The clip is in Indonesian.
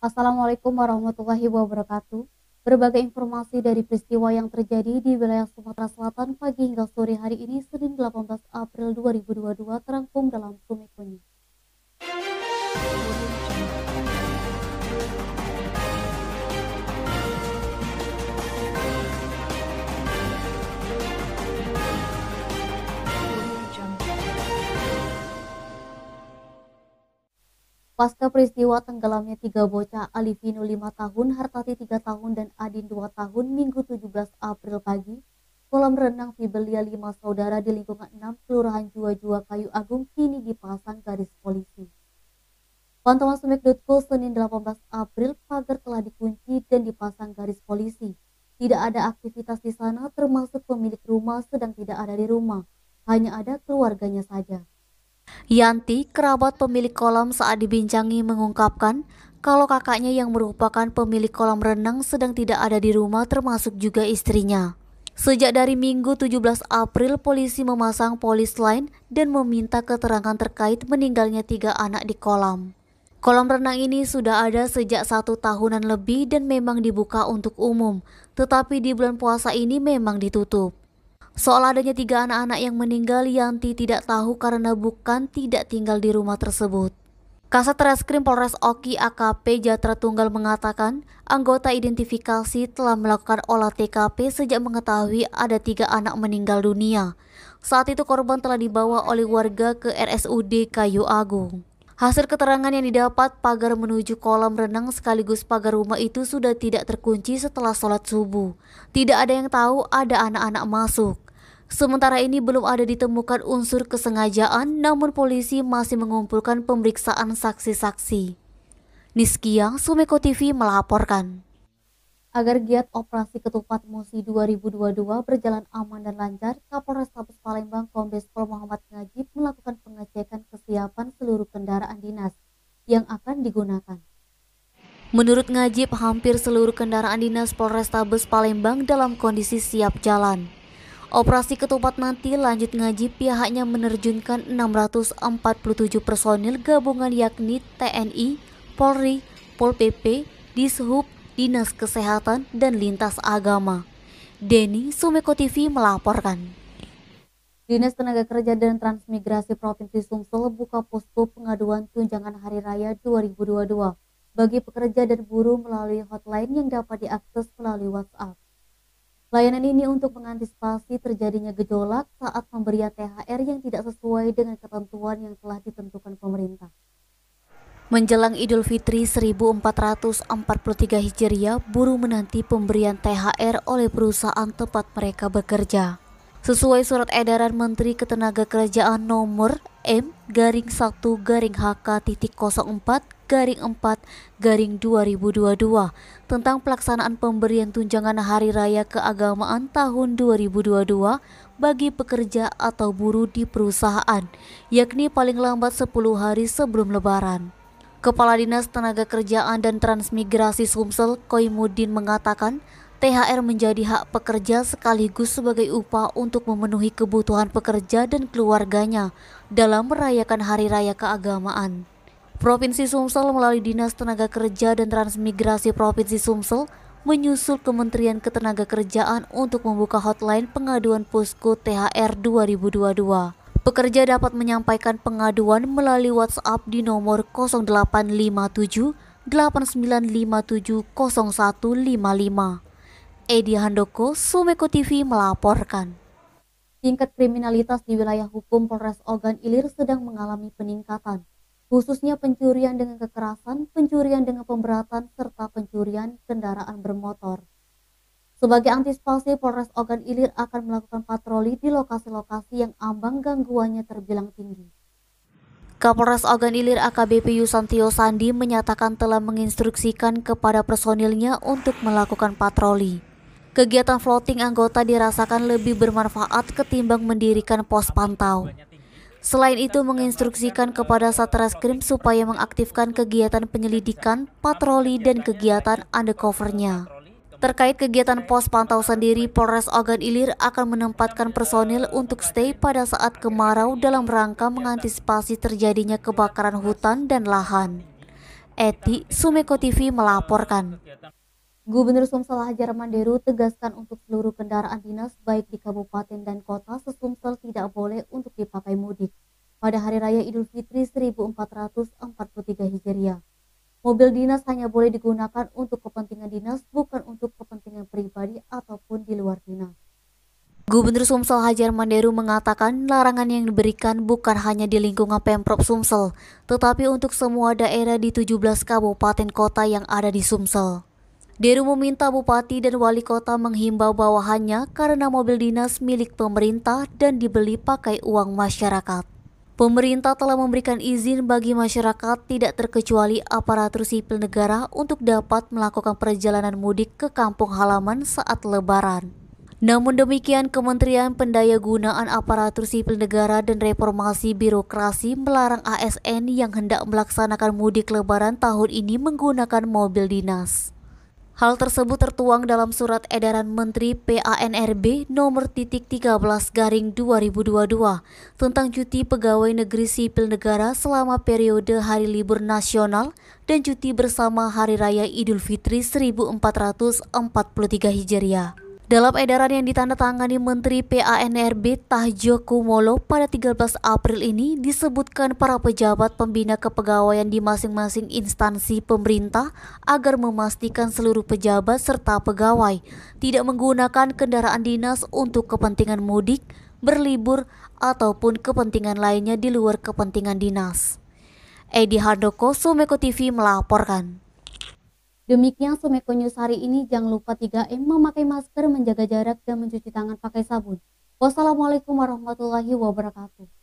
Assalamualaikum warahmatullahi wabarakatuh. Berbagai informasi dari peristiwa yang terjadi di wilayah Sumatera Selatan pagi hingga sore hari ini Senin 18 April 2022 terangkum dalam Sumiko Pasca peristiwa tenggelamnya tiga bocah Alivino 5 tahun, Hartati 3 tahun, dan Adin 2 tahun Minggu 17 April pagi, kolam renang Fibelia 5 saudara di lingkungan 6 Kelurahan Jua-Jua Kayu Agung kini dipasang garis polisi. Pantauan Sumek.co Senin 18 April, pagar telah dikunci dan dipasang garis polisi. Tidak ada aktivitas di sana termasuk pemilik rumah sedang tidak ada di rumah, hanya ada keluarganya saja. Yanti, kerabat pemilik kolam saat dibincangi mengungkapkan kalau kakaknya yang merupakan pemilik kolam renang sedang tidak ada di rumah termasuk juga istrinya. Sejak dari Minggu 17 April, polisi memasang polis lain dan meminta keterangan terkait meninggalnya tiga anak di kolam. Kolam renang ini sudah ada sejak satu tahunan lebih dan memang dibuka untuk umum, tetapi di bulan puasa ini memang ditutup. Soal adanya tiga anak-anak yang meninggal, Yanti tidak tahu karena bukan tidak tinggal di rumah tersebut. Kasat Reskrim Polres Oki AKP Jatra Tunggal mengatakan, anggota identifikasi telah melakukan olah TKP sejak mengetahui ada tiga anak meninggal dunia. Saat itu korban telah dibawa oleh warga ke RSUD Kayu Agung. Hasil keterangan yang didapat, pagar menuju kolam renang sekaligus pagar rumah itu sudah tidak terkunci setelah sholat subuh. Tidak ada yang tahu ada anak-anak masuk. Sementara ini belum ada ditemukan unsur kesengajaan, namun polisi masih mengumpulkan pemeriksaan saksi-saksi. Niskiang, Sumeko TV melaporkan. Agar giat operasi ketupat MUSI 2022 berjalan aman dan lancar, Kapolres Tabes Palembang Kombes Pol Muhammad Ngajib melakukan pengecekan kesiapan seluruh kendaraan dinas yang akan digunakan. Menurut Ngajib, hampir seluruh kendaraan dinas Polres Polrestabes Palembang dalam kondisi siap jalan. Operasi ketupat nanti lanjut Ngajib pihaknya menerjunkan 647 personil gabungan yakni TNI, Polri, Pol PP, Dishub, Dinas Kesehatan dan Lintas Agama. Denny Sumeko TV melaporkan. Dinas Tenaga Kerja dan Transmigrasi Provinsi Sumsel buka posko pengaduan tunjangan hari raya 2022 bagi pekerja dan buruh melalui hotline yang dapat diakses melalui WhatsApp. Layanan ini untuk mengantisipasi terjadinya gejolak saat pemberian THR yang tidak sesuai dengan ketentuan yang telah ditentukan pemerintah. Menjelang Idul Fitri 1443 Hijriah, buruh menanti pemberian THR oleh perusahaan tempat mereka bekerja. Sesuai surat edaran Menteri Ketenagakerjaan nomor M garing 1 garing HK titik 04 garing 4 garing 2022 tentang pelaksanaan pemberian tunjangan hari raya keagamaan tahun 2022 bagi pekerja atau buruh di perusahaan, yakni paling lambat 10 hari sebelum lebaran. Kepala Dinas Tenaga Kerjaan dan Transmigrasi Sumsel, Koimudin mengatakan, THR menjadi hak pekerja sekaligus sebagai upah untuk memenuhi kebutuhan pekerja dan keluarganya dalam merayakan hari raya keagamaan. Provinsi Sumsel melalui Dinas Tenaga Kerja dan Transmigrasi Provinsi Sumsel menyusul Kementerian Ketenagakerjaan untuk membuka hotline pengaduan posko THR 2022. Pekerja dapat menyampaikan pengaduan melalui WhatsApp di nomor 0857 8957 0155. Edi Handoko, Sumeko TV melaporkan. Tingkat kriminalitas di wilayah hukum Polres Ogan Ilir sedang mengalami peningkatan, khususnya pencurian dengan kekerasan, pencurian dengan pemberatan, serta pencurian kendaraan bermotor. Sebagai antisipasi, Polres Ogan Ilir akan melakukan patroli di lokasi-lokasi yang ambang gangguannya terbilang tinggi. Kapolres Ogan Ilir AKBP Yusantio Sandi menyatakan telah menginstruksikan kepada personilnya untuk melakukan patroli. Kegiatan floating anggota dirasakan lebih bermanfaat ketimbang mendirikan pos pantau. Selain itu menginstruksikan kepada Satreskrim supaya mengaktifkan kegiatan penyelidikan, patroli, dan kegiatan undercover-nya. Terkait kegiatan pos pantau sendiri, Polres Ogan Ilir akan menempatkan personil untuk stay pada saat kemarau dalam rangka mengantisipasi terjadinya kebakaran hutan dan lahan. Eti Sumeko TV melaporkan. Gubernur Sumsel Hajar Manderu tegaskan untuk seluruh kendaraan dinas baik di kabupaten dan kota sesumsel tidak boleh untuk dipakai mudik pada Hari Raya Idul Fitri 1443 Hijriah. Mobil dinas hanya boleh digunakan untuk kepentingan dinas, bukan untuk kepentingan pribadi ataupun di luar dinas. Gubernur Sumsel Hajar Manderu mengatakan larangan yang diberikan bukan hanya di lingkungan Pemprov Sumsel, tetapi untuk semua daerah di 17 kabupaten kota yang ada di Sumsel. Deru meminta bupati dan wali kota menghimbau bawahannya karena mobil dinas milik pemerintah dan dibeli pakai uang masyarakat. Pemerintah telah memberikan izin bagi masyarakat tidak terkecuali aparatur sipil negara untuk dapat melakukan perjalanan mudik ke kampung halaman saat lebaran. Namun demikian, Kementerian Pendayagunaan Aparatur Sipil Negara dan Reformasi Birokrasi melarang ASN yang hendak melaksanakan mudik lebaran tahun ini menggunakan mobil dinas. Hal tersebut tertuang dalam surat edaran Menteri PANRB nomor titik 13 garing 2022 tentang cuti pegawai negeri sipil negara selama periode hari libur nasional dan cuti bersama Hari Raya Idul Fitri 1443 Hijriah. Dalam edaran yang ditandatangani Menteri PANRB Tahjo Kumolo pada 13 April ini disebutkan para pejabat pembina kepegawaian di masing-masing instansi pemerintah agar memastikan seluruh pejabat serta pegawai tidak menggunakan kendaraan dinas untuk kepentingan mudik, berlibur, ataupun kepentingan lainnya di luar kepentingan dinas. Edi Hardoko Sumeko TV melaporkan. Demikian Sumeko News hari ini. Jangan lupa 3M memakai masker, menjaga jarak, dan mencuci tangan pakai sabun. Wassalamualaikum warahmatullahi wabarakatuh.